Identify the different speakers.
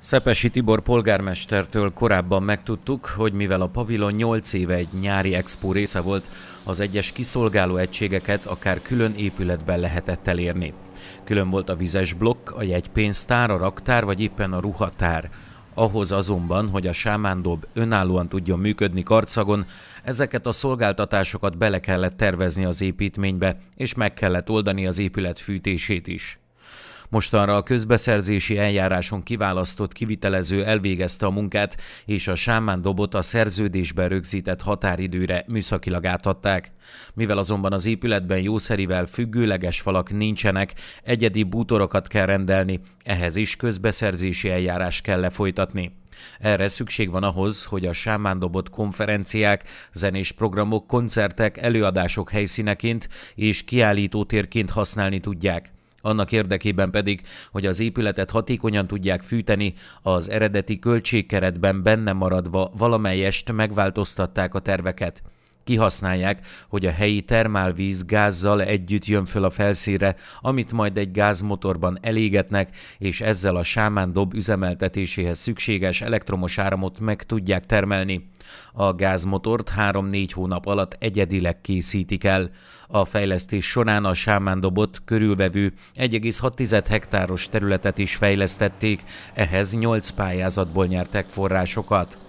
Speaker 1: Szepesi Tibor polgármestertől korábban megtudtuk, hogy mivel a pavilon 8 éve egy nyári expó része volt, az egyes kiszolgáló egységeket akár külön épületben lehetett elérni. Külön volt a vizes blokk, a jegypénztár, a raktár vagy éppen a ruhatár. Ahhoz azonban, hogy a sámándob önállóan tudjon működni karcagon, ezeket a szolgáltatásokat bele kellett tervezni az építménybe, és meg kellett oldani az épület fűtését is. Mostanra a közbeszerzési eljáráson kiválasztott kivitelező elvégezte a munkát, és a sámán dobot a szerződésbe rögzített határidőre műszakilag átadták. Mivel azonban az épületben jószerivel függőleges falak nincsenek, egyedi bútorokat kell rendelni, ehhez is közbeszerzési eljárás kell lefolytatni. Erre szükség van ahhoz, hogy a dobott konferenciák, zenés programok, koncertek, előadások helyszíneként és kiállítótérként használni tudják. Annak érdekében pedig, hogy az épületet hatékonyan tudják fűteni, az eredeti költségkeretben benne maradva valamelyest megváltoztatták a terveket kihasználják, hogy a helyi termálvíz gázzal együtt jön föl a felszíre, amit majd egy gázmotorban elégetnek, és ezzel a dob üzemeltetéséhez szükséges elektromos áramot meg tudják termelni. A gázmotort 3-4 hónap alatt egyedileg készítik el. A fejlesztés során a sámándobot körülvevő 1,6 hektáros területet is fejlesztették, ehhez 8 pályázatból nyertek forrásokat.